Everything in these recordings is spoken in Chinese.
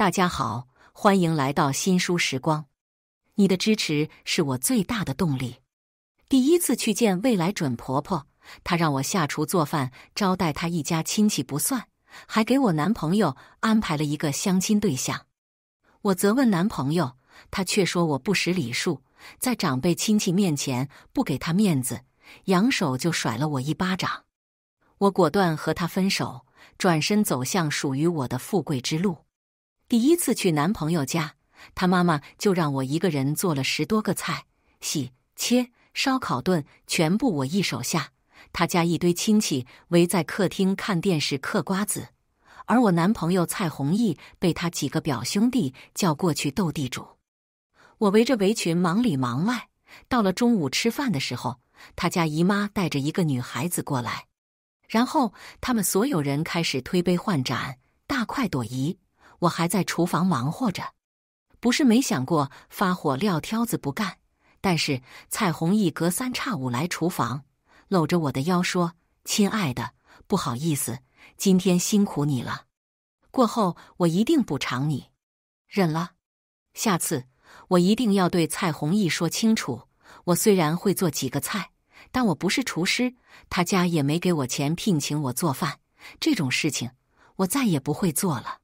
大家好，欢迎来到新书时光。你的支持是我最大的动力。第一次去见未来准婆婆，她让我下厨做饭招待她一家亲戚不算，还给我男朋友安排了一个相亲对象。我责问男朋友，他却说我不识礼数，在长辈亲戚面前不给他面子，扬手就甩了我一巴掌。我果断和他分手，转身走向属于我的富贵之路。第一次去男朋友家，他妈妈就让我一个人做了十多个菜，洗、切、烧烤、炖，全部我一手下。他家一堆亲戚围在客厅看电视、嗑瓜子，而我男朋友蔡弘毅被他几个表兄弟叫过去斗地主。我围着围裙忙里忙外，到了中午吃饭的时候，他家姨妈带着一个女孩子过来，然后他们所有人开始推杯换盏，大快朵颐。我还在厨房忙活着，不是没想过发火撂挑子不干，但是蔡红毅隔三差五来厨房，搂着我的腰说：“亲爱的，不好意思，今天辛苦你了，过后我一定补偿你。”忍了，下次我一定要对蔡弘毅说清楚：我虽然会做几个菜，但我不是厨师，他家也没给我钱聘请我做饭，这种事情我再也不会做了。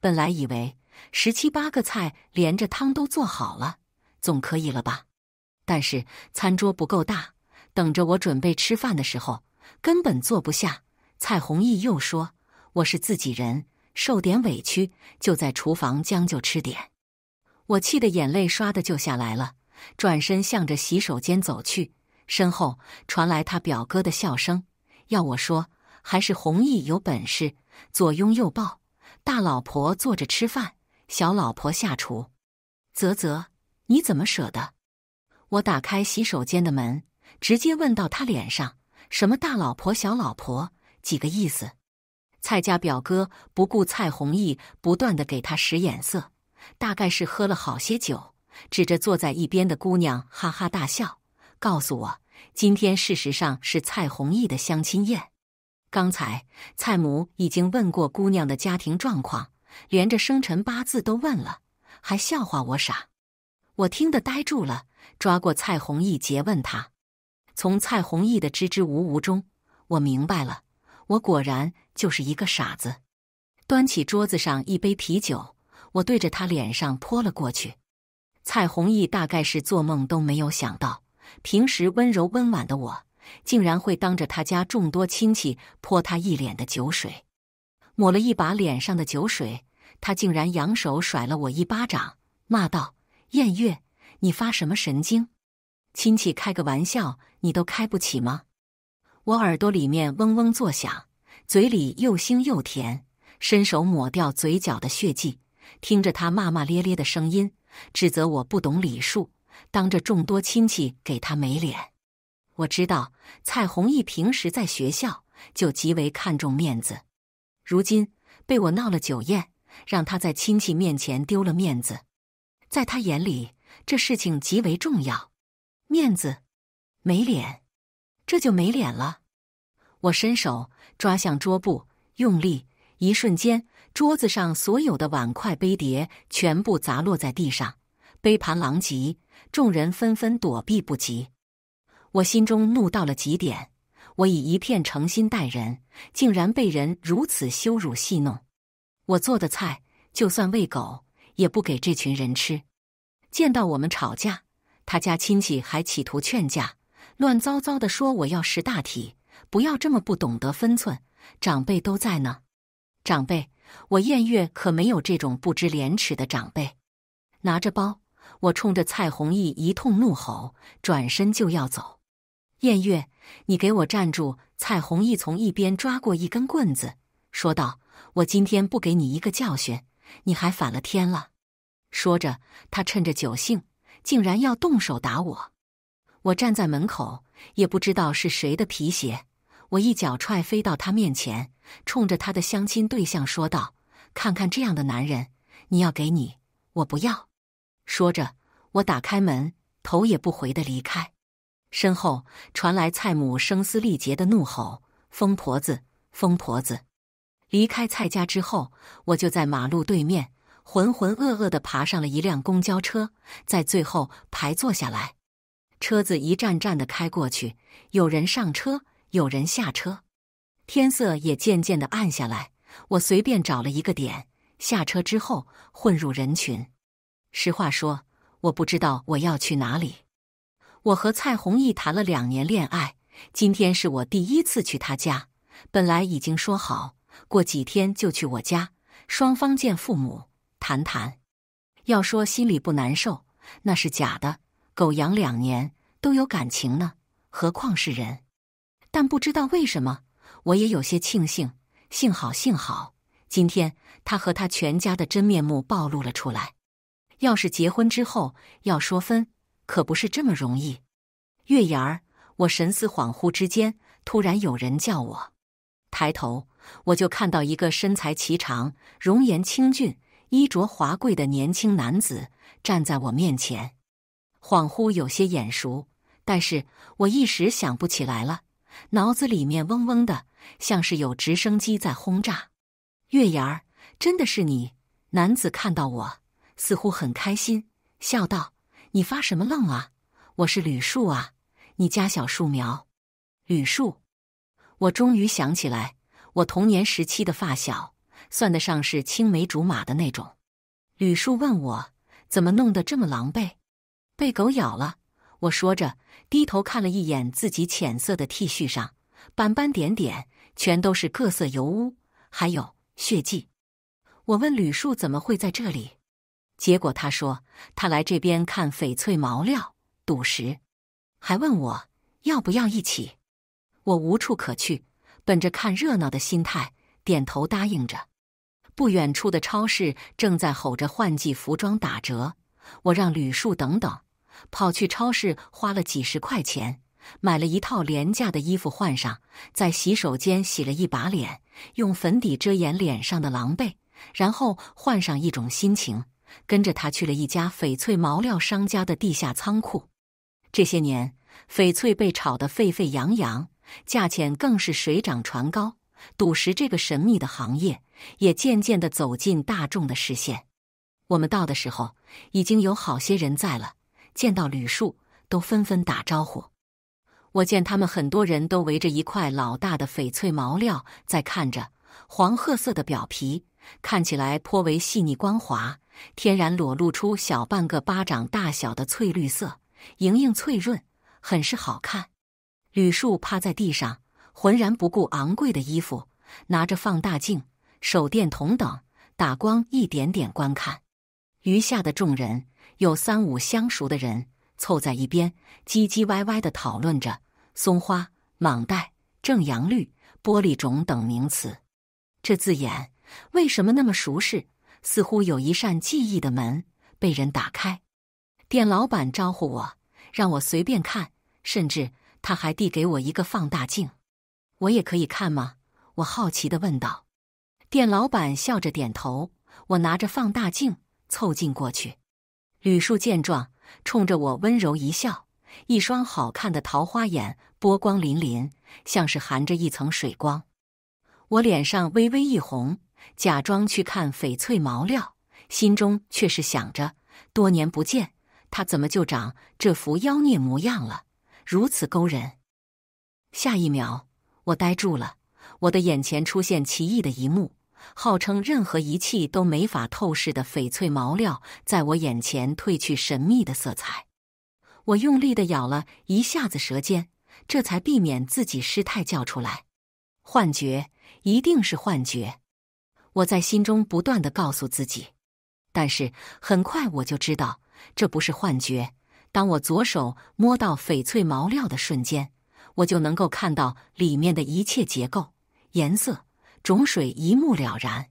本来以为十七八个菜连着汤都做好了，总可以了吧？但是餐桌不够大，等着我准备吃饭的时候，根本坐不下。蔡弘毅又说：“我是自己人，受点委屈就在厨房将就吃点。”我气得眼泪唰的就下来了，转身向着洗手间走去，身后传来他表哥的笑声。要我说，还是弘毅有本事，左拥右抱。大老婆坐着吃饭，小老婆下厨。啧啧，你怎么舍得？我打开洗手间的门，直接问到他脸上：“什么大老婆小老婆，几个意思？”蔡家表哥不顾蔡弘毅不断的给他使眼色，大概是喝了好些酒，指着坐在一边的姑娘哈哈大笑，告诉我：“今天事实上是蔡弘毅的相亲宴。”刚才蔡母已经问过姑娘的家庭状况，连着生辰八字都问了，还笑话我傻。我听得呆住了，抓过蔡宏毅诘问他。从蔡宏毅的支支吾吾中，我明白了，我果然就是一个傻子。端起桌子上一杯啤酒，我对着他脸上泼了过去。蔡宏毅大概是做梦都没有想到，平时温柔温婉的我。竟然会当着他家众多亲戚泼他一脸的酒水，抹了一把脸上的酒水，他竟然扬手甩了我一巴掌，骂道：“燕月，你发什么神经？亲戚开个玩笑你都开不起吗？”我耳朵里面嗡嗡作响，嘴里又腥又甜，伸手抹掉嘴角的血迹，听着他骂骂咧咧的声音，指责我不懂礼数，当着众多亲戚给他没脸。我知道蔡宏毅平时在学校就极为看重面子，如今被我闹了酒宴，让他在亲戚面前丢了面子，在他眼里这事情极为重要，面子，没脸，这就没脸了。我伸手抓向桌布，用力，一瞬间，桌子上所有的碗筷杯碟全部砸落在地上，杯盘狼藉，众人纷纷躲避不及。我心中怒到了极点，我以一片诚心待人，竟然被人如此羞辱戏弄。我做的菜就算喂狗，也不给这群人吃。见到我们吵架，他家亲戚还企图劝架，乱糟糟的说我要识大体，不要这么不懂得分寸。长辈都在呢，长辈，我燕月可没有这种不知廉耻的长辈。拿着包，我冲着蔡弘毅一通怒吼，转身就要走。燕月，你给我站住！蔡弘毅从一边抓过一根棍子，说道：“我今天不给你一个教训，你还反了天了！”说着，他趁着酒兴，竟然要动手打我。我站在门口，也不知道是谁的皮鞋，我一脚踹飞到他面前，冲着他的相亲对象说道：“看看这样的男人，你要给你，我不要。”说着，我打开门，头也不回的离开。身后传来蔡母声嘶力竭的怒吼：“疯婆子，疯婆子！”离开蔡家之后，我就在马路对面浑浑噩噩的爬上了一辆公交车，在最后排坐下来。车子一站站的开过去，有人上车，有人下车。天色也渐渐的暗下来，我随便找了一个点下车之后，混入人群。实话说，我不知道我要去哪里。我和蔡弘毅谈了两年恋爱，今天是我第一次去他家。本来已经说好过几天就去我家，双方见父母谈谈。要说心里不难受，那是假的。狗养两年都有感情呢，何况是人？但不知道为什么，我也有些庆幸，幸好幸好，今天他和他全家的真面目暴露了出来。要是结婚之后要说分。可不是这么容易，月牙儿。我神思恍惚之间，突然有人叫我，抬头我就看到一个身材颀长、容颜清俊、衣着华贵的年轻男子站在我面前。恍惚有些眼熟，但是我一时想不起来了，脑子里面嗡嗡的，像是有直升机在轰炸。月牙儿，真的是你！男子看到我，似乎很开心，笑道。你发什么愣啊？我是吕树啊，你家小树苗，吕树。我终于想起来，我童年时期的发小，算得上是青梅竹马的那种。吕树问我怎么弄得这么狼狈，被狗咬了。我说着低头看了一眼自己浅色的 T 恤上斑斑点点，全都是各色油污，还有血迹。我问吕树怎么会在这里。结果他说他来这边看翡翠毛料赌石，还问我要不要一起。我无处可去，本着看热闹的心态，点头答应着。不远处的超市正在吼着换季服装打折，我让吕树等等，跑去超市花了几十块钱买了一套廉价的衣服换上，在洗手间洗了一把脸，用粉底遮掩脸上的狼狈，然后换上一种心情。跟着他去了一家翡翠毛料商家的地下仓库。这些年，翡翠被炒得沸沸扬扬，价钱更是水涨船高。赌石这个神秘的行业也渐渐地走进大众的视线。我们到的时候，已经有好些人在了。见到吕树，都纷纷打招呼。我见他们很多人都围着一块老大的翡翠毛料在看着，黄褐色的表皮看起来颇为细腻光滑。天然裸露出小半个巴掌大小的翠绿色，莹莹翠润，很是好看。吕树趴在地上，浑然不顾昂贵的衣服，拿着放大镜、手电筒等打光，一点点观看。余下的众人有三五相熟的人凑在一边，唧唧歪歪地讨论着“松花、蟒带、正阳绿、玻璃种”等名词。这字眼为什么那么熟识？似乎有一扇记忆的门被人打开，店老板招呼我，让我随便看，甚至他还递给我一个放大镜，我也可以看吗？我好奇的问道。店老板笑着点头。我拿着放大镜凑近过去，吕树见状，冲着我温柔一笑，一双好看的桃花眼波光粼粼，像是含着一层水光，我脸上微微一红。假装去看翡翠毛料，心中却是想着：多年不见，他怎么就长这副妖孽模样了？如此勾人。下一秒，我呆住了，我的眼前出现奇异的一幕：号称任何仪器都没法透视的翡翠毛料，在我眼前褪去神秘的色彩。我用力的咬了一下子舌尖，这才避免自己失态叫出来。幻觉，一定是幻觉。我在心中不断的告诉自己，但是很快我就知道这不是幻觉。当我左手摸到翡翠毛料的瞬间，我就能够看到里面的一切结构、颜色、种水一目了然。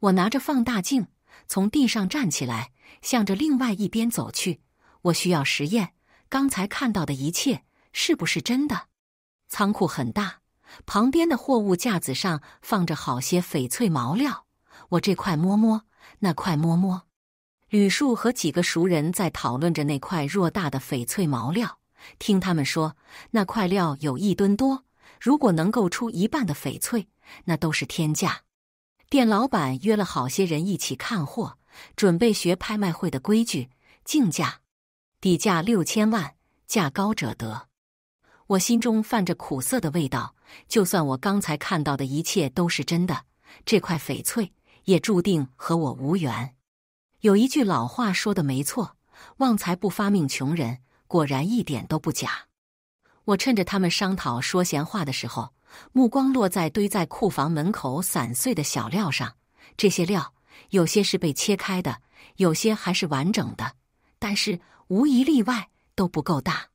我拿着放大镜从地上站起来，向着另外一边走去。我需要实验刚才看到的一切是不是真的。仓库很大。旁边的货物架子上放着好些翡翠毛料，我这块摸摸，那块摸摸。吕树和几个熟人在讨论着那块偌大的翡翠毛料，听他们说那块料有一吨多，如果能够出一半的翡翠，那都是天价。店老板约了好些人一起看货，准备学拍卖会的规矩竞价，底价六千万，价高者得。我心中泛着苦涩的味道。就算我刚才看到的一切都是真的，这块翡翠也注定和我无缘。有一句老话说的没错：“旺财不发命，穷人果然一点都不假。”我趁着他们商讨说闲话的时候，目光落在堆在库房门口散碎的小料上。这些料有些是被切开的，有些还是完整的，但是无一例外都不够大。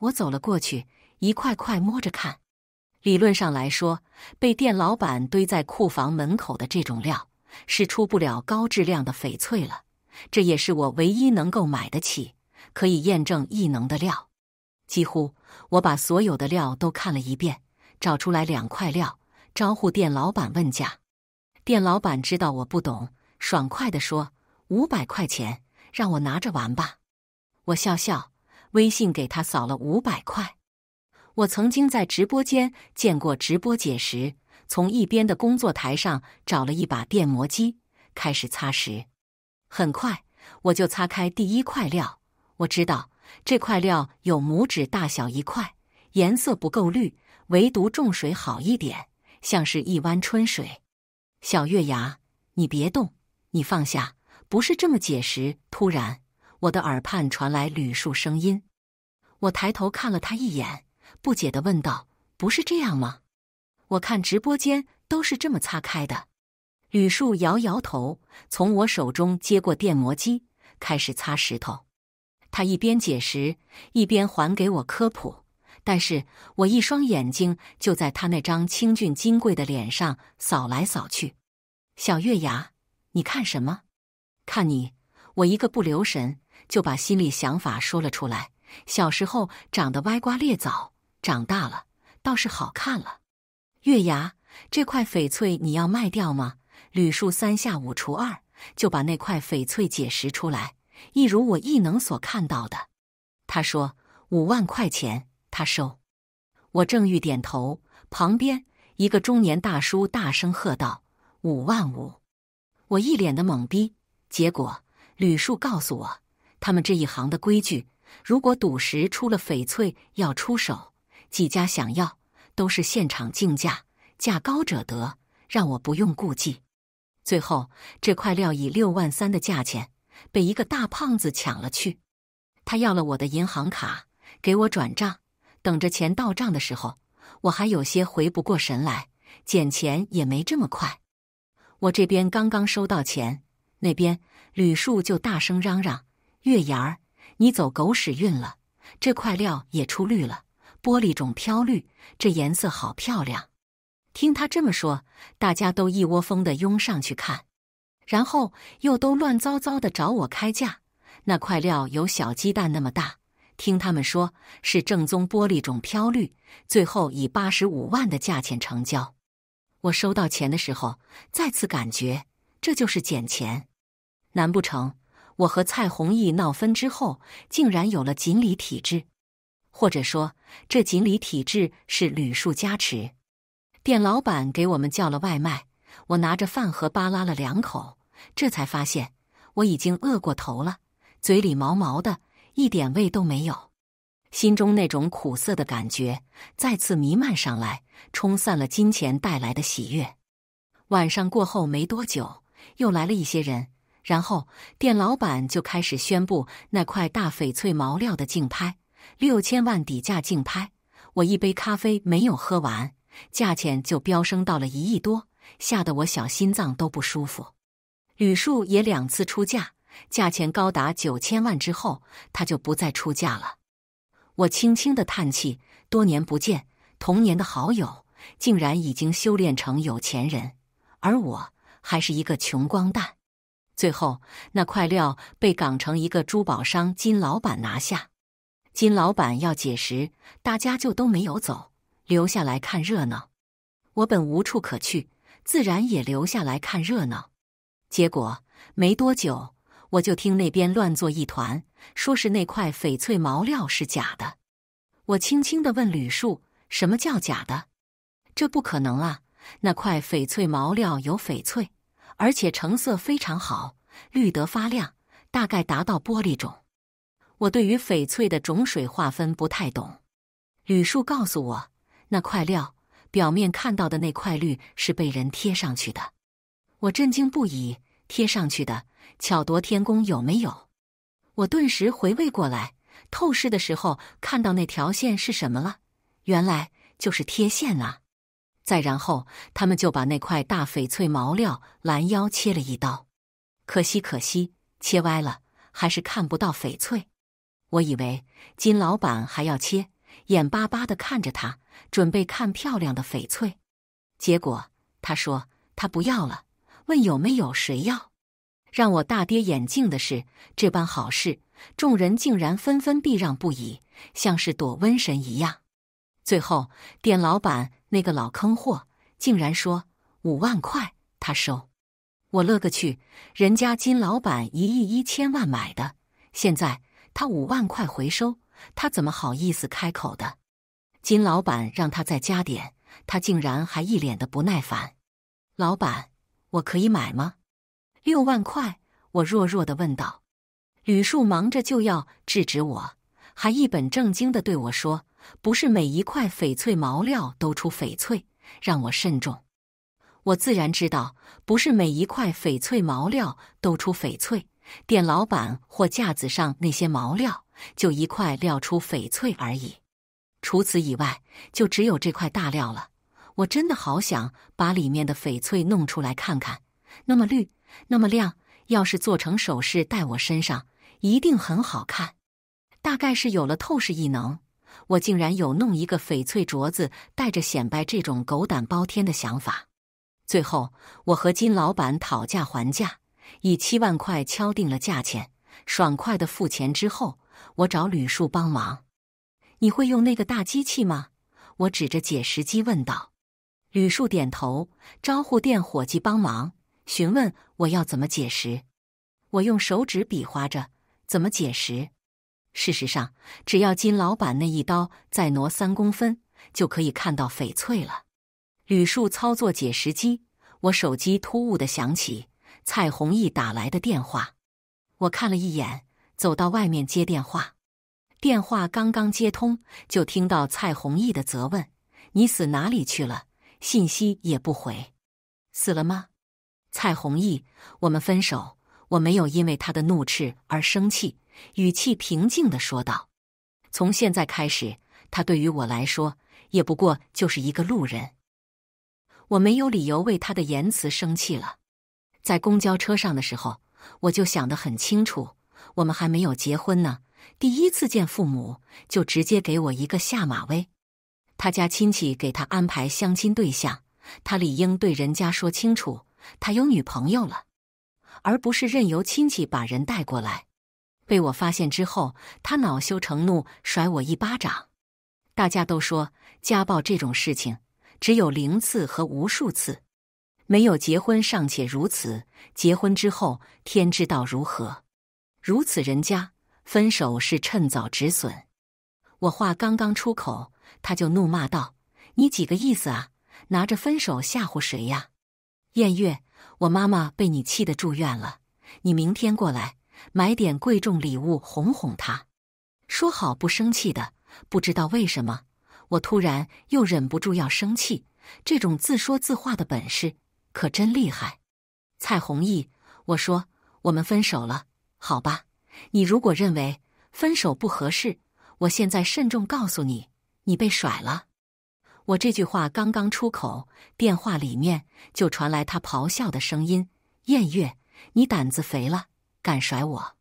我走了过去。一块块摸着看，理论上来说，被店老板堆在库房门口的这种料是出不了高质量的翡翠了。这也是我唯一能够买得起、可以验证异能的料。几乎我把所有的料都看了一遍，找出来两块料，招呼店老板问价。店老板知道我不懂，爽快的说：“五百块钱，让我拿着玩吧。”我笑笑，微信给他扫了五百块。我曾经在直播间见过直播解石，从一边的工作台上找了一把电磨机，开始擦石。很快，我就擦开第一块料。我知道这块料有拇指大小一块，颜色不够绿，唯独种水好一点，像是一湾春水。小月牙，你别动，你放下，不是这么解石。突然，我的耳畔传来吕树声音，我抬头看了他一眼。不解的问道：“不是这样吗？我看直播间都是这么擦开的。”吕树摇摇头，从我手中接过电磨机，开始擦石头。他一边解释，一边还给我科普。但是我一双眼睛就在他那张清俊金贵的脸上扫来扫去。小月牙，你看什么？看你，我一个不留神就把心里想法说了出来。小时候长得歪瓜裂枣。长大了倒是好看了，月牙，这块翡翠你要卖掉吗？吕树三下五除二就把那块翡翠解石出来，一如我异能所看到的。他说五万块钱他收。我正欲点头，旁边一个中年大叔大声喝道：“五万五！”我一脸的懵逼。结果吕树告诉我，他们这一行的规矩，如果赌石出了翡翠要出手。几家想要都是现场竞价，价高者得，让我不用顾忌。最后这块料以六万三的价钱被一个大胖子抢了去，他要了我的银行卡，给我转账。等着钱到账的时候，我还有些回不过神来，捡钱也没这么快。我这边刚刚收到钱，那边吕树就大声嚷嚷：“月牙儿，你走狗屎运了，这块料也出绿了。”玻璃种飘绿，这颜色好漂亮。听他这么说，大家都一窝蜂地拥上去看，然后又都乱糟糟地找我开价。那块料有小鸡蛋那么大，听他们说是正宗玻璃种飘绿，最后以八十五万的价钱成交。我收到钱的时候，再次感觉这就是捡钱。难不成我和蔡弘毅闹分之后，竟然有了锦鲤体质？或者说，这锦鲤体质是吕树加持。店老板给我们叫了外卖，我拿着饭盒扒拉了两口，这才发现我已经饿过头了，嘴里毛毛的，一点味都没有。心中那种苦涩的感觉再次弥漫上来，冲散了金钱带来的喜悦。晚上过后没多久，又来了一些人，然后店老板就开始宣布那块大翡翠毛料的竞拍。六千万底价竞拍，我一杯咖啡没有喝完，价钱就飙升到了一亿多，吓得我小心脏都不舒服。吕树也两次出价，价钱高达九千万之后，他就不再出价了。我轻轻的叹气，多年不见，童年的好友竟然已经修炼成有钱人，而我还是一个穷光蛋。最后，那块料被港城一个珠宝商金老板拿下。金老板要解释，大家就都没有走，留下来看热闹。我本无处可去，自然也留下来看热闹。结果没多久，我就听那边乱作一团，说是那块翡翠毛料是假的。我轻轻的问吕树：“什么叫假的？这不可能啊！那块翡翠毛料有翡翠，而且成色非常好，绿得发亮，大概达到玻璃种。”我对于翡翠的种水划分不太懂，吕叔告诉我，那块料表面看到的那块绿是被人贴上去的，我震惊不已。贴上去的，巧夺天工有没有？我顿时回味过来，透视的时候看到那条线是什么了？原来就是贴线啊！再然后，他们就把那块大翡翠毛料拦腰切了一刀，可惜可惜，切歪了，还是看不到翡翠。我以为金老板还要切，眼巴巴的看着他，准备看漂亮的翡翠。结果他说他不要了，问有没有谁要。让我大跌眼镜的是，这般好事，众人竟然纷纷避让不已，像是躲瘟神一样。最后店老板那个老坑货竟然说五万块他收，我乐个去！人家金老板一亿一千万买的，现在。他五万块回收，他怎么好意思开口的？金老板让他再加点，他竟然还一脸的不耐烦。老板，我可以买吗？六万块，我弱弱的问道。吕树忙着就要制止我，还一本正经的对我说：“不是每一块翡翠毛料都出翡翠，让我慎重。”我自然知道，不是每一块翡翠毛料都出翡翠。店老板或架子上那些毛料，就一块料出翡翠而已。除此以外，就只有这块大料了。我真的好想把里面的翡翠弄出来看看，那么绿，那么亮。要是做成首饰戴我身上，一定很好看。大概是有了透视异能，我竟然有弄一个翡翠镯子戴着显摆这种狗胆包天的想法。最后，我和金老板讨价还价。以七万块敲定了价钱，爽快的付钱之后，我找吕树帮忙。你会用那个大机器吗？我指着解石机问道。吕树点头，招呼店伙计帮忙，询问我要怎么解石。我用手指比划着怎么解石。事实上，只要金老板那一刀再挪三公分，就可以看到翡翠了。吕树操作解石机，我手机突兀的响起。蔡弘毅打来的电话，我看了一眼，走到外面接电话。电话刚刚接通，就听到蔡弘毅的责问：“你死哪里去了？信息也不回，死了吗？”蔡弘毅，我们分手。我没有因为他的怒斥而生气，语气平静的说道：“从现在开始，他对于我来说，也不过就是一个路人。我没有理由为他的言辞生气了。”在公交车上的时候，我就想得很清楚，我们还没有结婚呢。第一次见父母就直接给我一个下马威，他家亲戚给他安排相亲对象，他理应对人家说清楚他有女朋友了，而不是任由亲戚把人带过来。被我发现之后，他恼羞成怒，甩我一巴掌。大家都说家暴这种事情只有零次和无数次。没有结婚尚且如此，结婚之后天知道如何。如此人家分手是趁早止损。我话刚刚出口，他就怒骂道：“你几个意思啊？拿着分手吓唬谁呀？”艳月，我妈妈被你气得住院了，你明天过来买点贵重礼物哄哄她，说好不生气的。不知道为什么，我突然又忍不住要生气。这种自说自话的本事。可真厉害，蔡弘毅，我说我们分手了，好吧？你如果认为分手不合适，我现在慎重告诉你，你被甩了。我这句话刚刚出口，电话里面就传来他咆哮的声音：“燕月，你胆子肥了，敢甩我？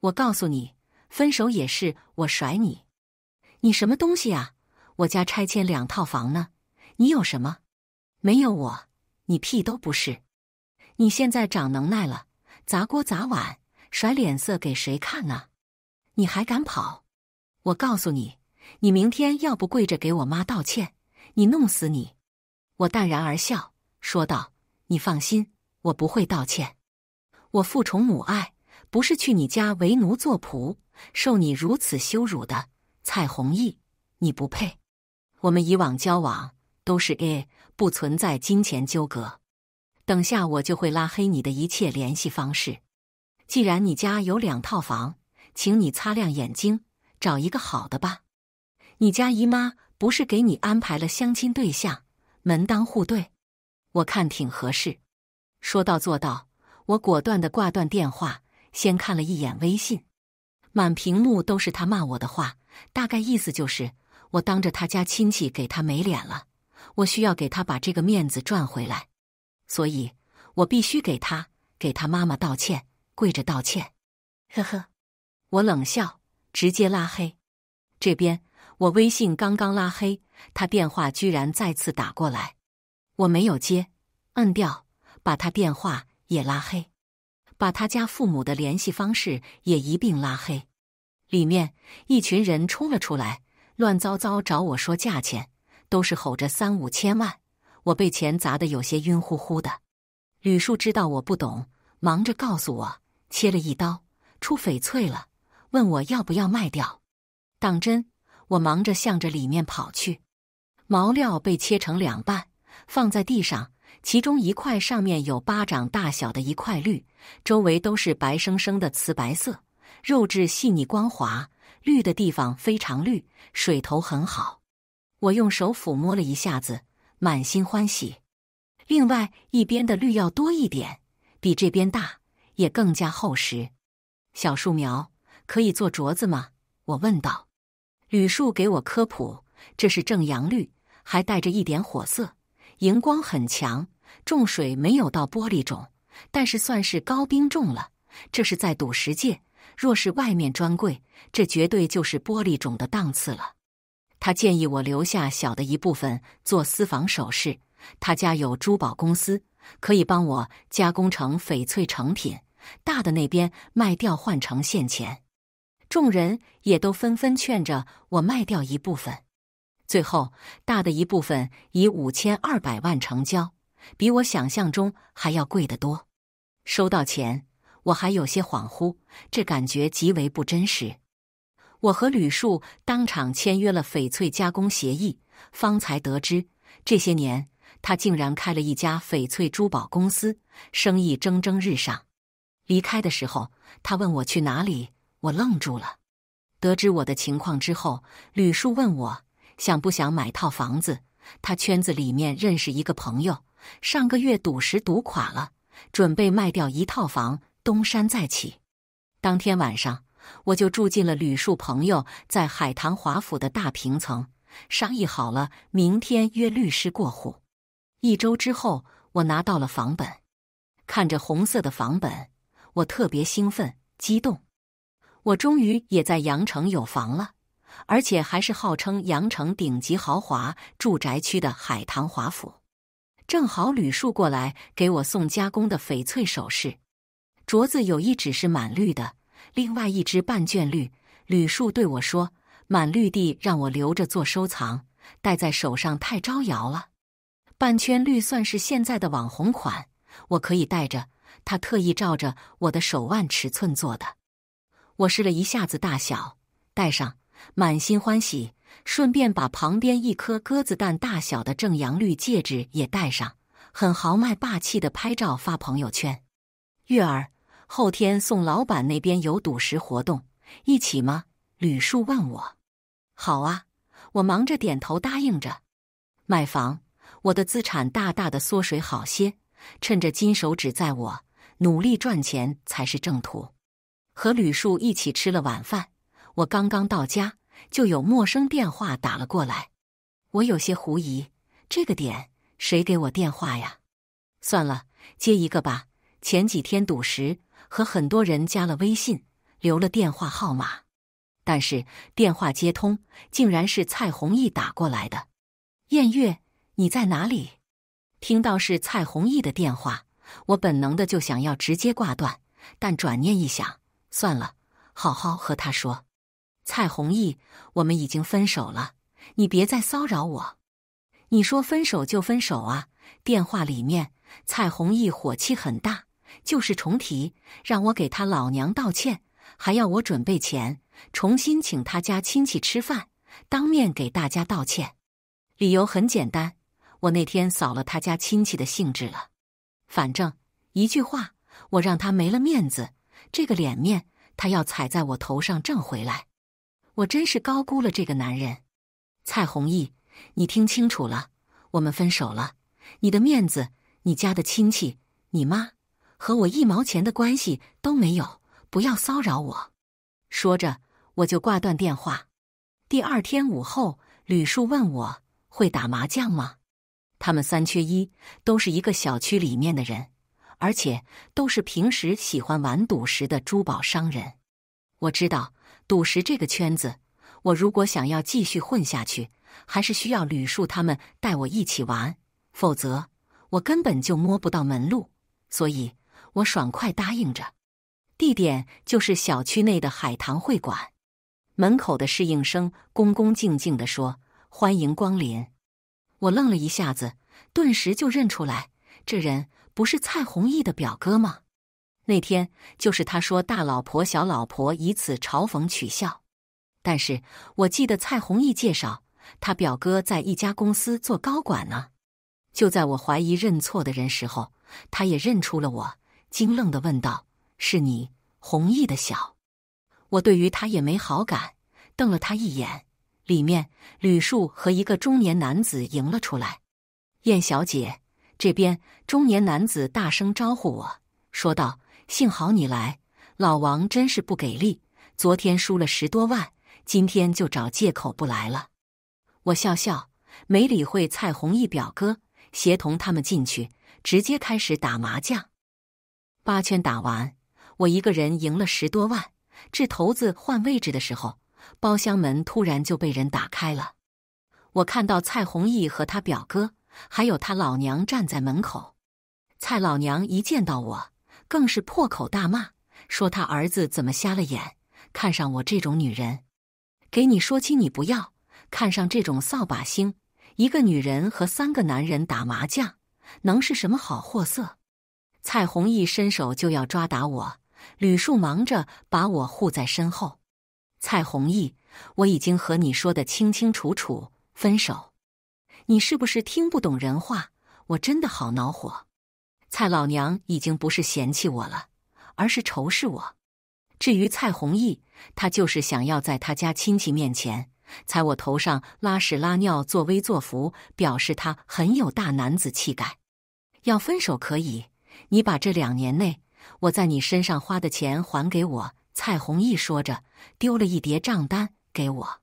我告诉你，分手也是我甩你，你什么东西啊？我家拆迁两套房呢，你有什么？没有我。”你屁都不是，你现在长能耐了，砸锅砸碗，甩脸色给谁看呢？你还敢跑？我告诉你，你明天要不跪着给我妈道歉，你弄死你！我淡然而笑，说道：“你放心，我不会道歉。我父宠母爱，不是去你家为奴做仆，受你如此羞辱的。蔡弘毅，你不配。我们以往交往都是 A。”不存在金钱纠葛，等下我就会拉黑你的一切联系方式。既然你家有两套房，请你擦亮眼睛找一个好的吧。你家姨妈不是给你安排了相亲对象，门当户对，我看挺合适。说到做到，我果断的挂断电话，先看了一眼微信，满屏幕都是他骂我的话，大概意思就是我当着他家亲戚给他没脸了。我需要给他把这个面子赚回来，所以我必须给他给他妈妈道歉，跪着道歉。呵呵，我冷笑，直接拉黑。这边我微信刚刚拉黑，他电话居然再次打过来，我没有接，摁掉，把他电话也拉黑，把他家父母的联系方式也一并拉黑。里面一群人冲了出来，乱糟糟找我说价钱。都是吼着三五千万，我被钱砸得有些晕乎乎的。吕树知道我不懂，忙着告诉我切了一刀出翡翠了，问我要不要卖掉。当真，我忙着向着里面跑去。毛料被切成两半，放在地上，其中一块上面有巴掌大小的一块绿，周围都是白生生的瓷白色，肉质细腻光滑，绿的地方非常绿，水头很好。我用手抚摸了一下子，满心欢喜。另外一边的绿要多一点，比这边大，也更加厚实。小树苗可以做镯子吗？我问道。吕树给我科普，这是正阳绿，还带着一点火色，荧光很强。重水没有到玻璃种，但是算是高冰种了。这是在赌石界，若是外面专柜，这绝对就是玻璃种的档次了。他建议我留下小的一部分做私房首饰，他家有珠宝公司，可以帮我加工成翡翠成品，大的那边卖掉换成现钱。众人也都纷纷劝着我卖掉一部分，最后大的一部分以五千二百万成交，比我想象中还要贵得多。收到钱，我还有些恍惚，这感觉极为不真实。我和吕树当场签约了翡翠加工协议。方才得知，这些年他竟然开了一家翡翠珠宝公司，生意蒸蒸日上。离开的时候，他问我去哪里，我愣住了。得知我的情况之后，吕树问我想不想买套房子。他圈子里面认识一个朋友，上个月赌石赌垮了，准备卖掉一套房东山再起。当天晚上。我就住进了吕树朋友在海棠华府的大平层，商议好了明天约律师过户。一周之后，我拿到了房本，看着红色的房本，我特别兴奋激动。我终于也在阳城有房了，而且还是号称阳城顶级豪华住宅区的海棠华府。正好吕树过来给我送加工的翡翠首饰，镯子有一只是满绿的。另外一只半圈绿，吕树对我说：“满绿地让我留着做收藏，戴在手上太招摇了。”半圈绿算是现在的网红款，我可以戴着。他特意照着我的手腕尺寸做的。我试了一下子大小，戴上，满心欢喜。顺便把旁边一颗鸽子蛋大小的正阳绿戒指也戴上，很豪迈霸气的拍照发朋友圈。月儿。后天宋老板那边有赌石活动，一起吗？吕树问我。好啊，我忙着点头答应着。买房，我的资产大大的缩水，好些。趁着金手指在我，努力赚钱才是正途。和吕树一起吃了晚饭，我刚刚到家，就有陌生电话打了过来。我有些狐疑，这个点谁给我电话呀？算了，接一个吧。前几天赌石。和很多人加了微信，留了电话号码，但是电话接通，竟然是蔡宏毅打过来的。燕月，你在哪里？听到是蔡宏毅的电话，我本能的就想要直接挂断，但转念一想，算了，好好和他说。蔡宏毅，我们已经分手了，你别再骚扰我。你说分手就分手啊！电话里面，蔡宏毅火气很大。旧事重提，让我给他老娘道歉，还要我准备钱，重新请他家亲戚吃饭，当面给大家道歉。理由很简单，我那天扫了他家亲戚的兴致了。反正一句话，我让他没了面子，这个脸面他要踩在我头上挣回来。我真是高估了这个男人，蔡弘毅，你听清楚了，我们分手了。你的面子，你家的亲戚，你妈。和我一毛钱的关系都没有，不要骚扰我。说着，我就挂断电话。第二天午后，吕树问我会打麻将吗？他们三缺一，都是一个小区里面的人，而且都是平时喜欢玩赌石的珠宝商人。我知道赌石这个圈子，我如果想要继续混下去，还是需要吕树他们带我一起玩，否则我根本就摸不到门路。所以。我爽快答应着，地点就是小区内的海棠会馆。门口的侍应生恭恭敬敬的说：“欢迎光临。”我愣了一下子，顿时就认出来，这人不是蔡弘毅的表哥吗？那天就是他说“大老婆”“小老婆”以此嘲讽取笑。但是我记得蔡弘毅介绍他表哥在一家公司做高管呢。就在我怀疑认错的人时候，他也认出了我。惊愣的问道：“是你，红毅的小？”我对于他也没好感，瞪了他一眼。里面吕树和一个中年男子迎了出来。燕小姐这边，中年男子大声招呼我说道：“幸好你来，老王真是不给力，昨天输了十多万，今天就找借口不来了。”我笑笑，没理会蔡红毅表哥，协同他们进去，直接开始打麻将。八圈打完，我一个人赢了十多万。掷头子换位置的时候，包厢门突然就被人打开了。我看到蔡弘毅和他表哥，还有他老娘站在门口。蔡老娘一见到我，更是破口大骂，说他儿子怎么瞎了眼，看上我这种女人。给你说亲你不要，看上这种扫把星。一个女人和三个男人打麻将，能是什么好货色？蔡红毅伸手就要抓打我，吕树忙着把我护在身后。蔡红毅，我已经和你说的清清楚楚，分手，你是不是听不懂人话？我真的好恼火。蔡老娘已经不是嫌弃我了，而是仇视我。至于蔡红毅，他就是想要在他家亲戚面前踩我头上拉屎拉尿，作威作福，表示他很有大男子气概。要分手可以。你把这两年内我在你身上花的钱还给我。”蔡弘毅说着，丢了一叠账单给我。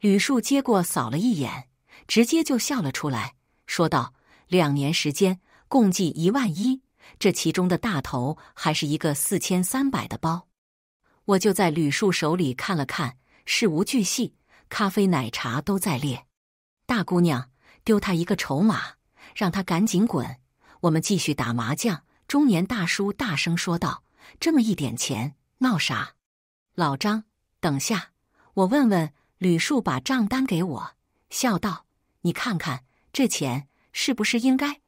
吕树接过，扫了一眼，直接就笑了出来，说道：“两年时间，共计一万一，这其中的大头还是一个四千三百的包。”我就在吕树手里看了看，事无巨细，咖啡、奶茶都在列。大姑娘，丢他一个筹码，让他赶紧滚。我们继续打麻将。中年大叔大声说道：“这么一点钱，闹啥？”老张，等下，我问问吕树，把账单给我，笑道：“你看看这钱是不是应该？”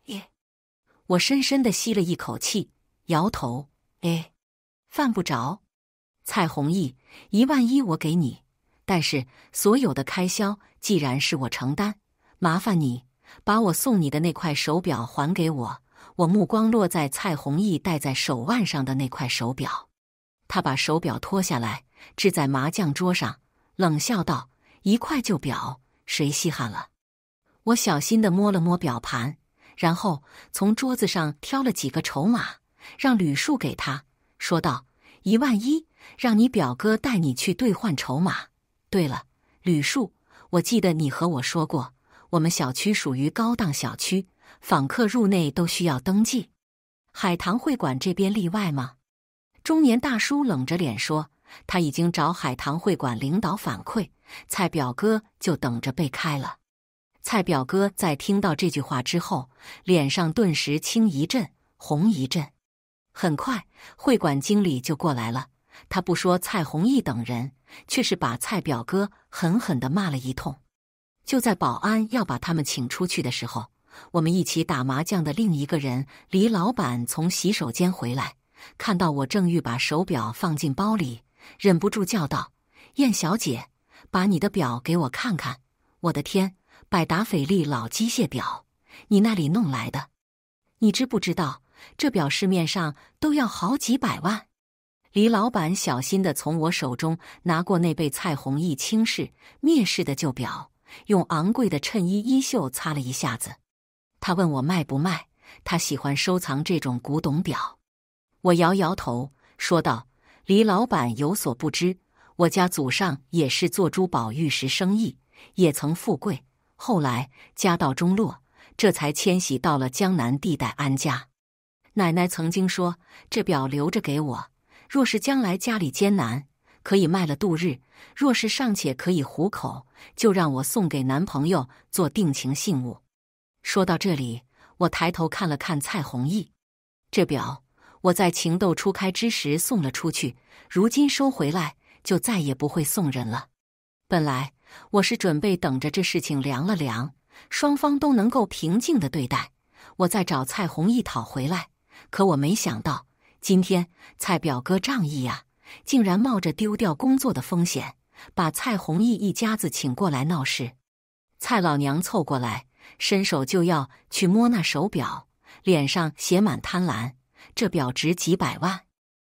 我深深的吸了一口气，摇头：“哎，犯不着。”蔡弘毅，一万一我给你，但是所有的开销既然是我承担，麻烦你。把我送你的那块手表还给我。我目光落在蔡宏毅戴在手腕上的那块手表，他把手表脱下来，置在麻将桌上，冷笑道：“一块旧表，谁稀罕了？”我小心地摸了摸表盘，然后从桌子上挑了几个筹码，让吕树给他说道：“一万一，让你表哥带你去兑换筹码。对了，吕树，我记得你和我说过。”我们小区属于高档小区，访客入内都需要登记。海棠会馆这边例外吗？中年大叔冷着脸说：“他已经找海棠会馆领导反馈，蔡表哥就等着被开了。”蔡表哥在听到这句话之后，脸上顿时青一阵、红一阵。很快，会馆经理就过来了，他不说蔡弘毅等人，却是把蔡表哥狠狠的骂了一通。就在保安要把他们请出去的时候，我们一起打麻将的另一个人李老板从洗手间回来，看到我正欲把手表放进包里，忍不住叫道：“燕小姐，把你的表给我看看！我的天，百达翡丽老机械表，你那里弄来的？你知不知道这表市面上都要好几百万？”李老板小心的从我手中拿过那被蔡弘毅轻视、蔑视的旧表。用昂贵的衬衣衣袖擦了一下子，他问我卖不卖？他喜欢收藏这种古董表。我摇摇头，说道：“李老板有所不知，我家祖上也是做珠宝玉石生意，也曾富贵，后来家道中落，这才迁徙到了江南地带安家。奶奶曾经说，这表留着给我，若是将来家里艰难。”可以卖了度日，若是尚且可以糊口，就让我送给男朋友做定情信物。说到这里，我抬头看了看蔡弘毅，这表我在情窦初开之时送了出去，如今收回来就再也不会送人了。本来我是准备等着这事情凉了凉，双方都能够平静的对待，我再找蔡弘毅讨回来。可我没想到，今天蔡表哥仗义啊。竟然冒着丢掉工作的风险，把蔡弘毅一家子请过来闹事。蔡老娘凑过来，伸手就要去摸那手表，脸上写满贪婪。这表值几百万，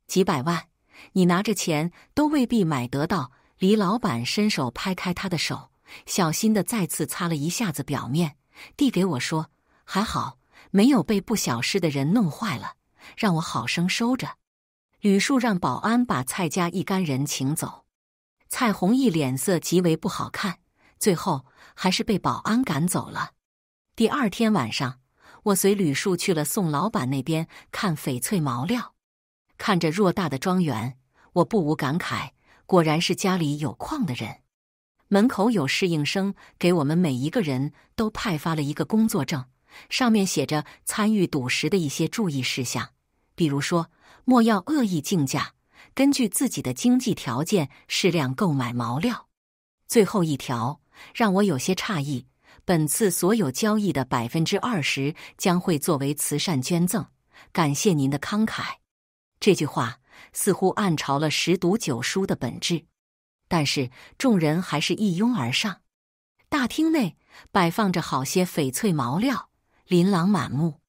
几百万，你拿着钱都未必买得到。李老板伸手拍开他的手，小心的再次擦了一下子表面，递给我说：“还好没有被不小事的人弄坏了，让我好生收着。”吕树让保安把蔡家一干人请走，蔡红毅脸色极为不好看，最后还是被保安赶走了。第二天晚上，我随吕树去了宋老板那边看翡翠毛料。看着偌大的庄园，我不无感慨，果然是家里有矿的人。门口有侍应生给我们每一个人都派发了一个工作证，上面写着参与赌石的一些注意事项，比如说。莫要恶意竞价，根据自己的经济条件适量购买毛料。最后一条让我有些诧异：本次所有交易的百分之二十将会作为慈善捐赠，感谢您的慷慨。这句话似乎暗潮了十赌九输的本质，但是众人还是一拥而上。大厅内摆放着好些翡翠毛料，琳琅满目。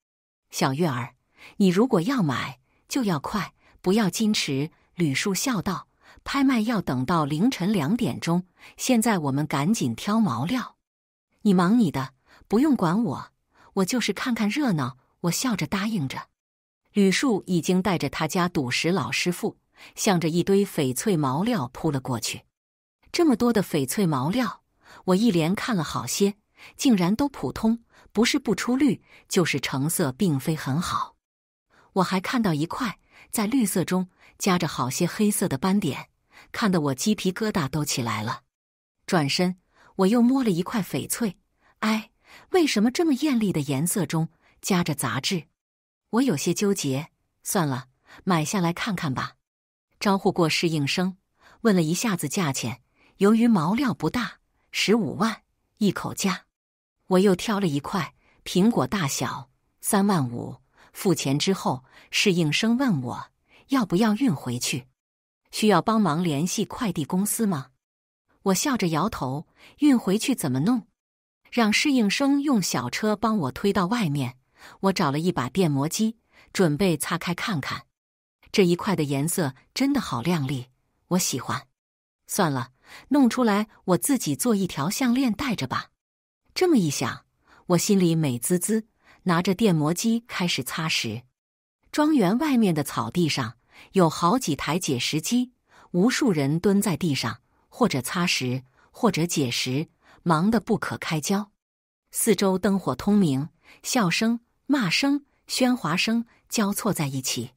小月儿，你如果要买。就要快，不要矜持。吕树笑道：“拍卖要等到凌晨两点钟，现在我们赶紧挑毛料。你忙你的，不用管我，我就是看看热闹。”我笑着答应着。吕树已经带着他家赌石老师傅，向着一堆翡翠毛料扑了过去。这么多的翡翠毛料，我一连看了好些，竟然都普通，不是不出绿，就是成色并非很好。我还看到一块在绿色中夹着好些黑色的斑点，看得我鸡皮疙瘩都起来了。转身我又摸了一块翡翠，哎，为什么这么艳丽的颜色中夹着杂质？我有些纠结。算了，买下来看看吧。招呼过侍应生，问了一下子价钱。由于毛料不大，十五万一口价。我又挑了一块苹果大小，三万五。付钱之后，侍应生问我要不要运回去，需要帮忙联系快递公司吗？我笑着摇头，运回去怎么弄？让适应生用小车帮我推到外面。我找了一把电磨机，准备擦开看看。这一块的颜色真的好亮丽，我喜欢。算了，弄出来我自己做一条项链戴着吧。这么一想，我心里美滋滋。拿着电磨机开始擦石，庄园外面的草地上有好几台解石机，无数人蹲在地上，或者擦石，或者解石，忙得不可开交。四周灯火通明，笑声、骂声、喧哗声交错在一起。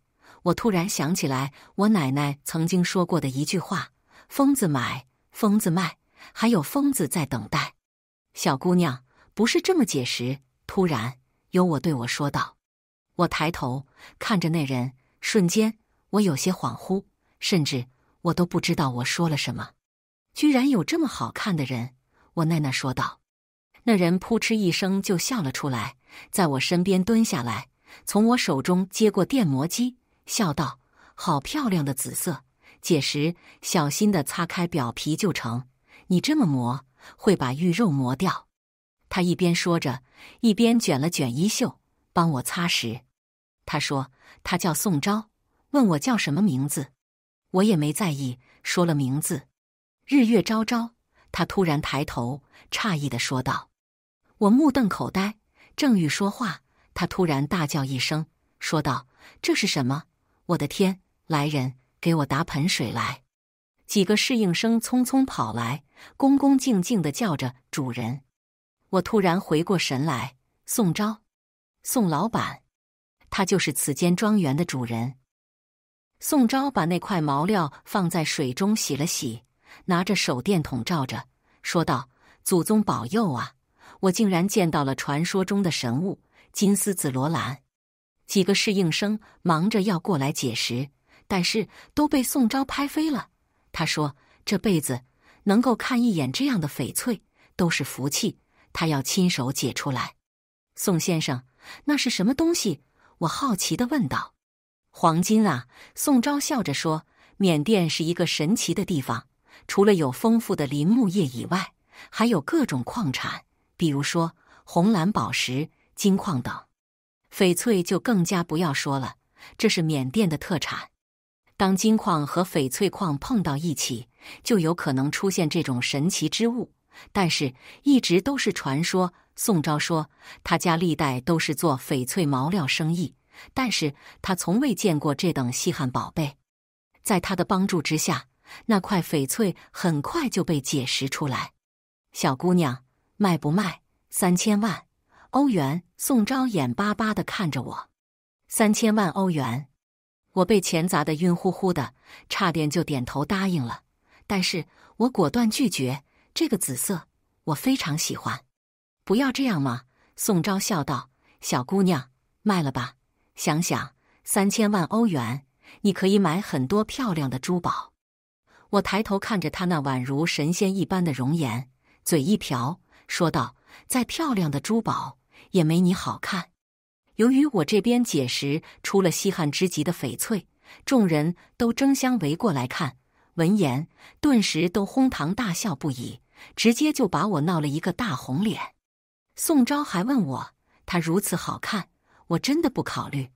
我突然想起来，我奶奶曾经说过的一句话：“疯子买，疯子卖，还有疯子在等待。”小姑娘不是这么解释。突然。由我对我说道，我抬头看着那人，瞬间我有些恍惚，甚至我都不知道我说了什么。居然有这么好看的人！我奈奈说道。那人扑哧一声就笑了出来，在我身边蹲下来，从我手中接过电磨机，笑道：“好漂亮的紫色，解时小心的擦开表皮就成。你这么磨会把玉肉磨掉。”他一边说着，一边卷了卷衣袖，帮我擦拭。他说：“他叫宋昭，问我叫什么名字。”我也没在意，说了名字。日月昭昭。他突然抬头，诧异的说道：“我目瞪口呆，正欲说话，他突然大叫一声，说道：‘这是什么？我的天！来人，给我打盆水来！’几个侍应生匆匆跑来，恭恭敬敬的叫着主人。”我突然回过神来，宋昭，宋老板，他就是此间庄园的主人。宋昭把那块毛料放在水中洗了洗，拿着手电筒照着，说道：“祖宗保佑啊！我竟然见到了传说中的神物——金丝紫罗兰。”几个侍应生忙着要过来解释，但是都被宋昭拍飞了。他说：“这辈子能够看一眼这样的翡翠，都是福气。”他要亲手解出来，宋先生，那是什么东西？我好奇的问道。“黄金啊！”宋昭笑着说，“缅甸是一个神奇的地方，除了有丰富的林木业以外，还有各种矿产，比如说红蓝宝石、金矿等。翡翠就更加不要说了，这是缅甸的特产。当金矿和翡翠矿碰到一起，就有可能出现这种神奇之物。”但是，一直都是传说。宋昭说，他家历代都是做翡翠毛料生意，但是他从未见过这等稀罕宝贝。在他的帮助之下，那块翡翠很快就被解石出来。小姑娘，卖不卖？三千万欧元。宋昭眼巴巴地看着我，三千万欧元，我被钱砸得晕乎乎的，差点就点头答应了，但是我果断拒绝。这个紫色我非常喜欢，不要这样嘛！宋昭笑道：“小姑娘，卖了吧。想想三千万欧元，你可以买很多漂亮的珠宝。”我抬头看着她那宛如神仙一般的容颜，嘴一瓢说道：“再漂亮的珠宝也没你好看。”由于我这边解释出了稀罕之极的翡翠，众人都争相围过来看。闻言，顿时都哄堂大笑不已。直接就把我闹了一个大红脸，宋昭还问我，他如此好看，我真的不考虑。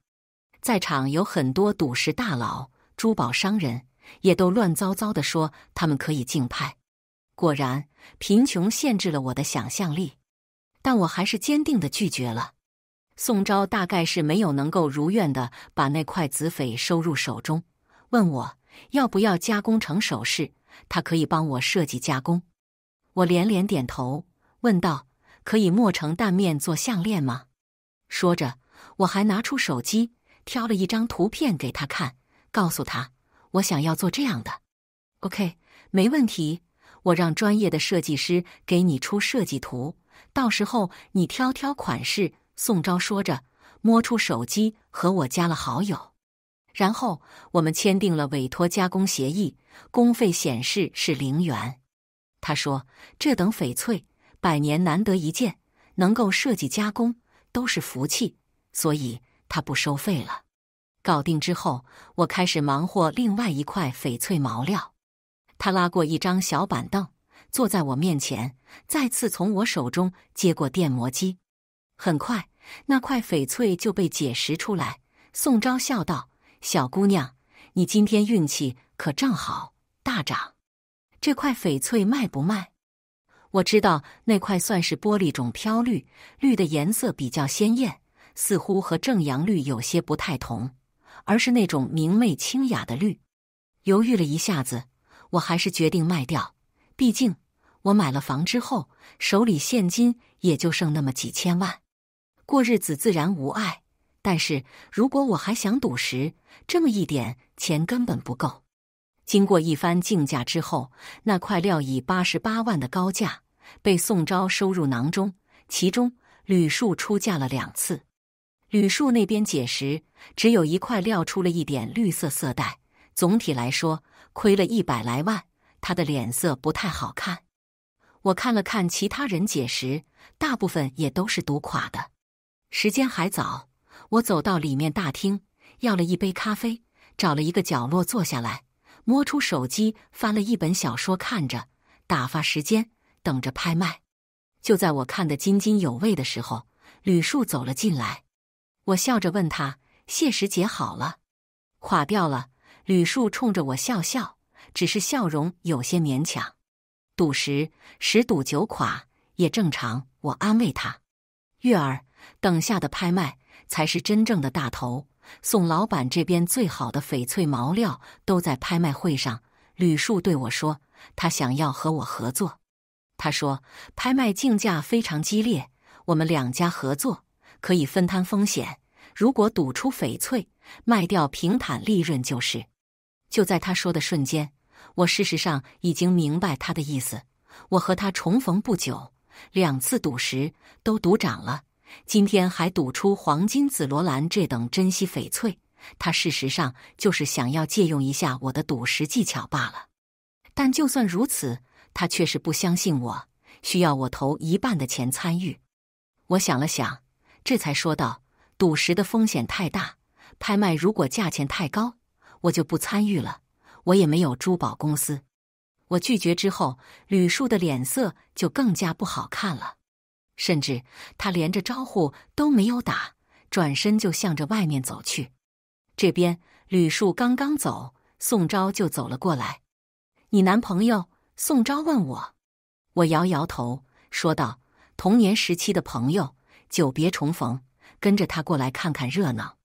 在场有很多赌石大佬、珠宝商人，也都乱糟糟的说他们可以竞拍。果然，贫穷限制了我的想象力，但我还是坚定的拒绝了。宋昭大概是没有能够如愿的把那块紫翡收入手中，问我要不要加工成首饰，他可以帮我设计加工。我连连点头，问道：“可以磨成蛋面做项链吗？”说着，我还拿出手机挑了一张图片给他看，告诉他：“我想要做这样的。”“OK，没问题，我让专业的设计师给你出设计图，到时候你挑挑款式。”宋昭说着，摸出手机和我加了好友，然后我们签订了委托加工协议，工费显示是零元。他说：“这等翡翠百年难得一见，能够设计加工都是福气，所以他不收费了。”搞定之后，我开始忙活另外一块翡翠毛料。他拉过一张小板凳，坐在我面前，再次从我手中接过电磨机。很快，那块翡翠就被解石出来。宋昭笑道：“小姑娘，你今天运气可正好大涨。”这块翡翠卖不卖？我知道那块算是玻璃种飘绿，绿的颜色比较鲜艳，似乎和正阳绿有些不太同，而是那种明媚清雅的绿。犹豫了一下子，我还是决定卖掉。毕竟我买了房之后，手里现金也就剩那么几千万，过日子自然无碍。但是如果我还想赌石，这么一点钱根本不够。经过一番竞价之后，那块料以八十八万的高价被宋昭收入囊中。其中吕树出价了两次，吕树那边解释，只有一块料出了一点绿色色带，总体来说亏了一百来万，他的脸色不太好看。我看了看其他人解释，大部分也都是赌垮的。时间还早，我走到里面大厅，要了一杯咖啡，找了一个角落坐下来。摸出手机，翻了一本小说，看着打发时间，等着拍卖。就在我看得津津有味的时候，吕树走了进来。我笑着问他：“谢时姐好了？”“垮掉了。”吕树冲着我笑笑，只是笑容有些勉强。赌时十赌九垮也正常，我安慰他：“月儿，等下的拍卖才是真正的大头。”宋老板这边最好的翡翠毛料都在拍卖会上。吕树对我说，他想要和我合作。他说，拍卖竞价非常激烈，我们两家合作可以分摊风险。如果赌出翡翠，卖掉平坦利润就是。就在他说的瞬间，我事实上已经明白他的意思。我和他重逢不久，两次赌石都赌涨了。今天还赌出黄金紫罗兰这等珍稀翡翠，他事实上就是想要借用一下我的赌石技巧罢了。但就算如此，他却是不相信我，需要我投一半的钱参与。我想了想，这才说道：“赌石的风险太大，拍卖如果价钱太高，我就不参与了。我也没有珠宝公司。”我拒绝之后，吕树的脸色就更加不好看了。甚至他连着招呼都没有打，转身就向着外面走去。这边吕树刚刚走，宋昭就走了过来。“你男朋友？”宋昭问我。我摇摇头，说道：“童年时期的朋友，久别重逢，跟着他过来看看热闹。”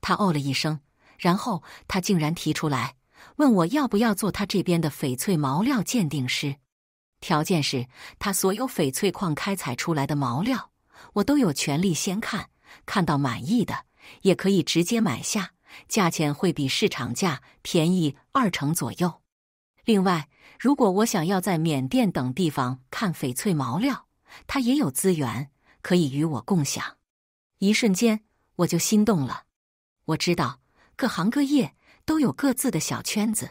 他哦了一声，然后他竟然提出来问我要不要做他这边的翡翠毛料鉴定师。条件是他所有翡翠矿开采出来的毛料，我都有权利先看，看到满意的也可以直接买下，价钱会比市场价便宜二成左右。另外，如果我想要在缅甸等地方看翡翠毛料，他也有资源可以与我共享。一瞬间我就心动了。我知道各行各业都有各自的小圈子，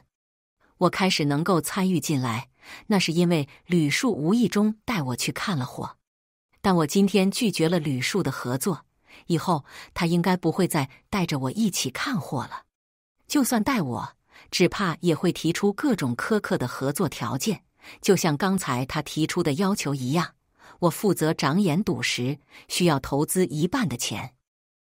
我开始能够参与进来。那是因为吕树无意中带我去看了货，但我今天拒绝了吕树的合作，以后他应该不会再带着我一起看货了。就算带我，只怕也会提出各种苛刻的合作条件，就像刚才他提出的要求一样。我负责掌眼赌石，需要投资一半的钱，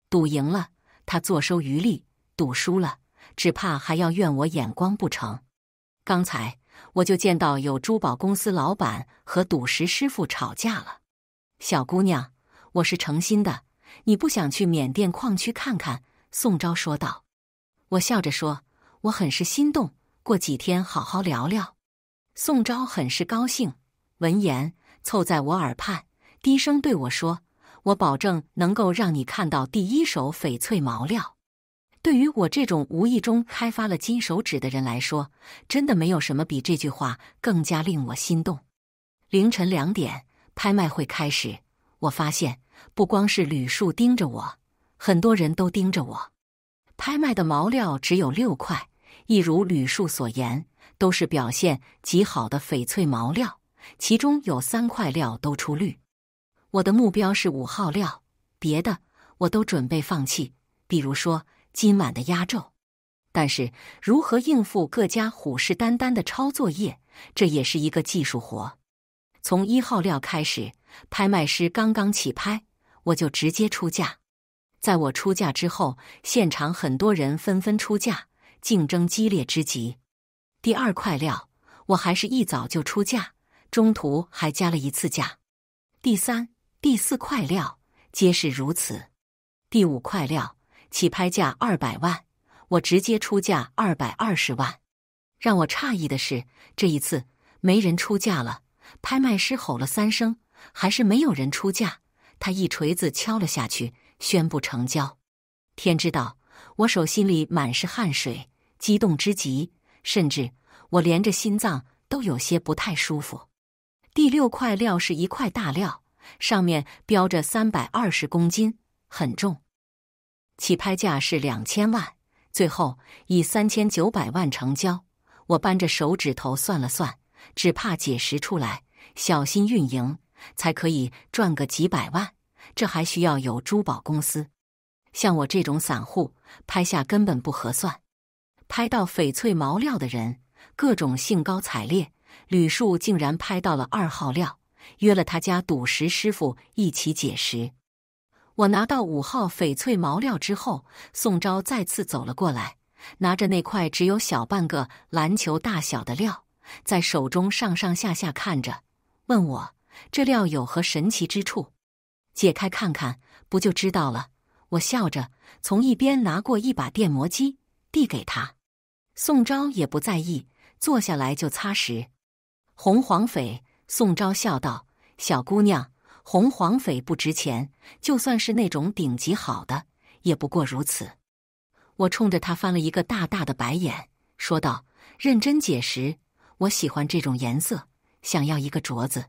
赌赢了他坐收渔利，赌输了只怕还要怨我眼光不成？刚才。我就见到有珠宝公司老板和赌石师傅吵架了。小姑娘，我是诚心的，你不想去缅甸矿区看看？宋昭说道。我笑着说，我很是心动，过几天好好聊聊。宋昭很是高兴，闻言凑在我耳畔，低声对我说：“我保证能够让你看到第一手翡翠毛料。”对于我这种无意中开发了金手指的人来说，真的没有什么比这句话更加令我心动。凌晨两点，拍卖会开始，我发现不光是吕树盯着我，很多人都盯着我。拍卖的毛料只有六块，一如吕树所言，都是表现极好的翡翠毛料，其中有三块料都出绿。我的目标是五号料，别的我都准备放弃，比如说。今晚的压轴，但是如何应付各家虎视眈眈的抄作业，这也是一个技术活。从一号料开始，拍卖师刚刚起拍，我就直接出价。在我出价之后，现场很多人纷纷出价，竞争激烈之极。第二块料，我还是一早就出价，中途还加了一次价。第三、第四块料皆是如此。第五块料。起拍价二百万，我直接出价二百二十万。让我诧异的是，这一次没人出价了。拍卖师吼了三声，还是没有人出价。他一锤子敲了下去，宣布成交。天知道，我手心里满是汗水，激动之极，甚至我连着心脏都有些不太舒服。第六块料是一块大料，上面标着三百二十公斤，很重。起拍价是两千万，最后以三千九百万成交。我扳着手指头算了算，只怕解石出来，小心运营才可以赚个几百万。这还需要有珠宝公司，像我这种散户拍下根本不合算。拍到翡翠毛料的人各种兴高采烈，吕树竟然拍到了二号料，约了他家赌石师傅一起解石。我拿到五号翡翠毛料之后，宋昭再次走了过来，拿着那块只有小半个篮球大小的料，在手中上上下下看着，问我这料有何神奇之处？解开看看，不就知道了？我笑着从一边拿过一把电磨机递给他，宋昭也不在意，坐下来就擦拭。红黄翡，宋昭笑道：“小姑娘。”红黄翡不值钱，就算是那种顶级好的，也不过如此。我冲着他翻了一个大大的白眼，说道：“认真解释，我喜欢这种颜色，想要一个镯子。”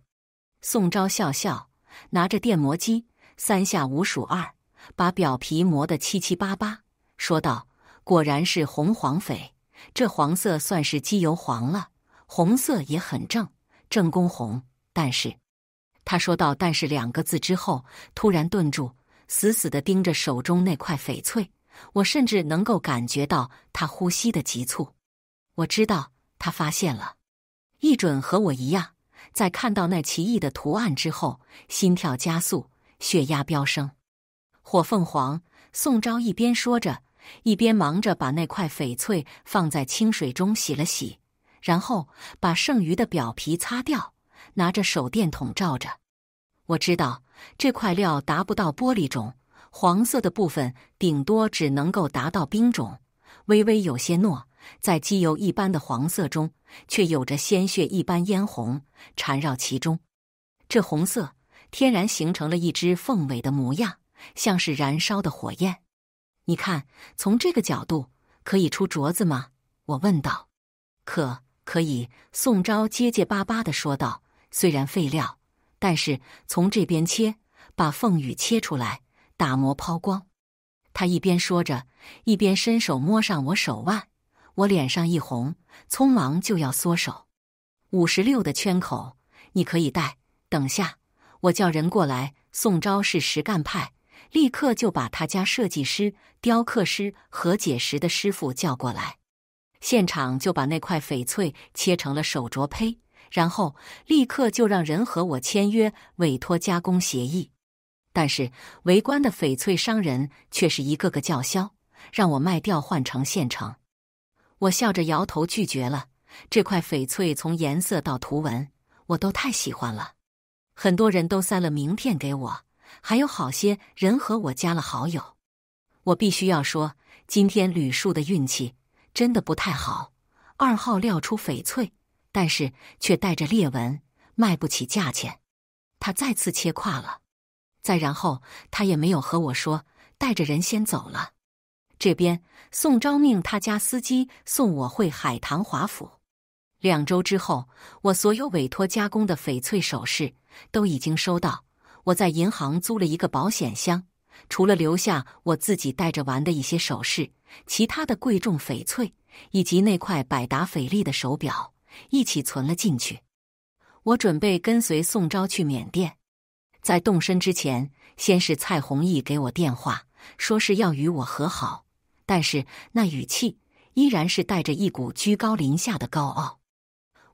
宋昭笑笑，拿着电磨机三下五除二，把表皮磨得七七八八，说道：“果然是红黄翡，这黄色算是鸡油黄了，红色也很正，正宫红，但是。”他说到“但是”两个字之后，突然顿住，死死地盯着手中那块翡翠。我甚至能够感觉到他呼吸的急促。我知道他发现了，一准和我一样，在看到那奇异的图案之后，心跳加速，血压飙升。火凤凰宋昭一边说着，一边忙着把那块翡翠放在清水中洗了洗，然后把剩余的表皮擦掉。拿着手电筒照着，我知道这块料达不到玻璃种，黄色的部分顶多只能够达到冰种，微微有些糯，在机油一般的黄色中，却有着鲜血一般嫣红缠绕其中，这红色天然形成了一只凤尾的模样，像是燃烧的火焰。你看，从这个角度可以出镯子吗？我问道。可可以？宋昭结结巴巴的说道。虽然废料，但是从这边切，把凤羽切出来，打磨抛光。他一边说着，一边伸手摸上我手腕，我脸上一红，匆忙就要缩手。五十六的圈口，你可以戴。等下我叫人过来。宋昭是实干派，立刻就把他家设计师、雕刻师和解石的师傅叫过来，现场就把那块翡翠切成了手镯胚。然后立刻就让人和我签约委托加工协议，但是围观的翡翠商人却是一个个叫嚣，让我卖掉换成现成。我笑着摇头拒绝了。这块翡翠从颜色到图文我都太喜欢了，很多人都塞了名片给我，还有好些人和我加了好友。我必须要说，今天吕树的运气真的不太好。二号料出翡翠。但是却带着裂纹，卖不起价钱。他再次切胯了，再然后他也没有和我说，带着人先走了。这边宋昭命他家司机送我回海棠华府。两周之后，我所有委托加工的翡翠首饰都已经收到。我在银行租了一个保险箱，除了留下我自己带着玩的一些首饰，其他的贵重翡翠以及那块百达翡丽的手表。一起存了进去。我准备跟随宋昭去缅甸，在动身之前，先是蔡弘毅给我电话，说是要与我和好，但是那语气依然是带着一股居高临下的高傲。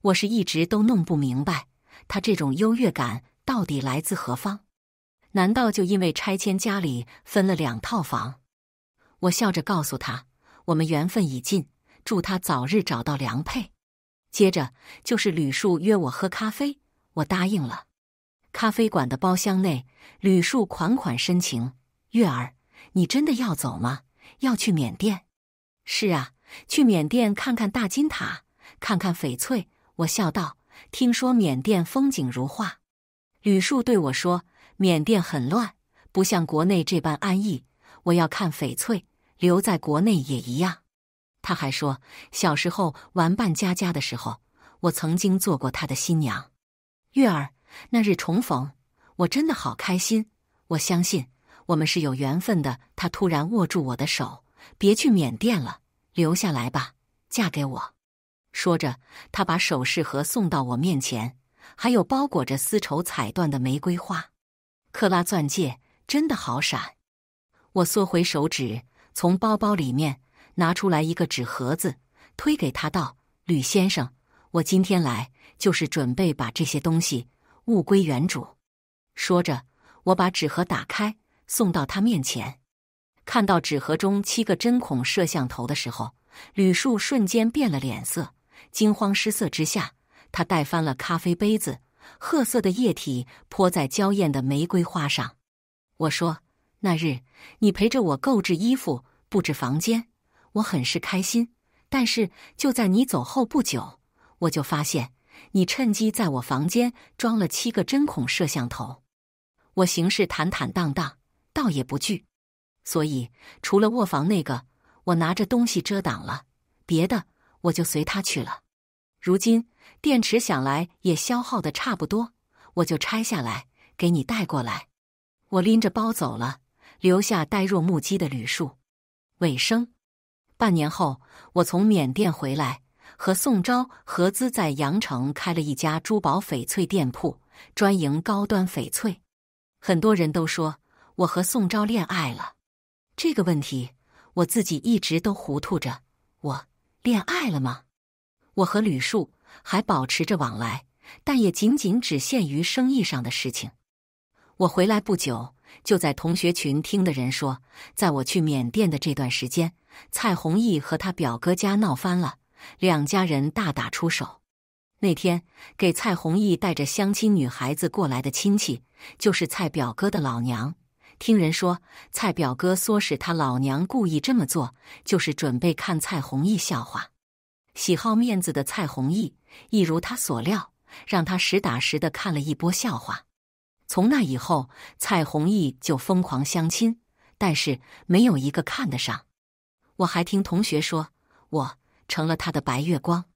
我是一直都弄不明白他这种优越感到底来自何方，难道就因为拆迁家里分了两套房？我笑着告诉他：“我们缘分已尽，祝他早日找到良配。”接着就是吕树约我喝咖啡，我答应了。咖啡馆的包厢内，吕树款款深情：“月儿，你真的要走吗？要去缅甸？”“是啊，去缅甸看看大金塔，看看翡翠。”我笑道：“听说缅甸风景如画。”吕树对我说：“缅甸很乱，不像国内这般安逸。我要看翡翠，留在国内也一样。”他还说，小时候玩扮家家的时候，我曾经做过他的新娘。月儿，那日重逢，我真的好开心。我相信我们是有缘分的。他突然握住我的手，别去缅甸了，留下来吧，嫁给我。说着，他把首饰盒送到我面前，还有包裹着丝绸彩缎的玫瑰花、克拉钻戒，真的好闪。我缩回手指，从包包里面。拿出来一个纸盒子，推给他道：“吕先生，我今天来就是准备把这些东西物归原主。”说着，我把纸盒打开，送到他面前。看到纸盒中七个针孔摄像头的时候，吕树瞬间变了脸色，惊慌失色之下，他带翻了咖啡杯子，褐色的液体泼在娇艳的玫瑰花上。我说：“那日你陪着我购置衣服，布置房间。”我很是开心，但是就在你走后不久，我就发现你趁机在我房间装了七个针孔摄像头。我行事坦坦荡荡，倒也不惧，所以除了卧房那个，我拿着东西遮挡了，别的我就随他去了。如今电池想来也消耗的差不多，我就拆下来给你带过来。我拎着包走了，留下呆若木鸡的吕树。尾声。半年后，我从缅甸回来，和宋昭合资在阳城开了一家珠宝翡翠店铺，专营高端翡翠。很多人都说我和宋昭恋爱了。这个问题我自己一直都糊涂着。我恋爱了吗？我和吕树还保持着往来，但也仅仅只限于生意上的事情。我回来不久，就在同学群听的人说，在我去缅甸的这段时间。蔡弘毅和他表哥家闹翻了，两家人大打出手。那天给蔡弘毅带着相亲女孩子过来的亲戚，就是蔡表哥的老娘。听人说，蔡表哥唆使他老娘故意这么做，就是准备看蔡弘毅笑话。喜好面子的蔡弘毅，一如他所料，让他实打实的看了一波笑话。从那以后，蔡弘毅就疯狂相亲，但是没有一个看得上。我还听同学说，我成了他的白月光。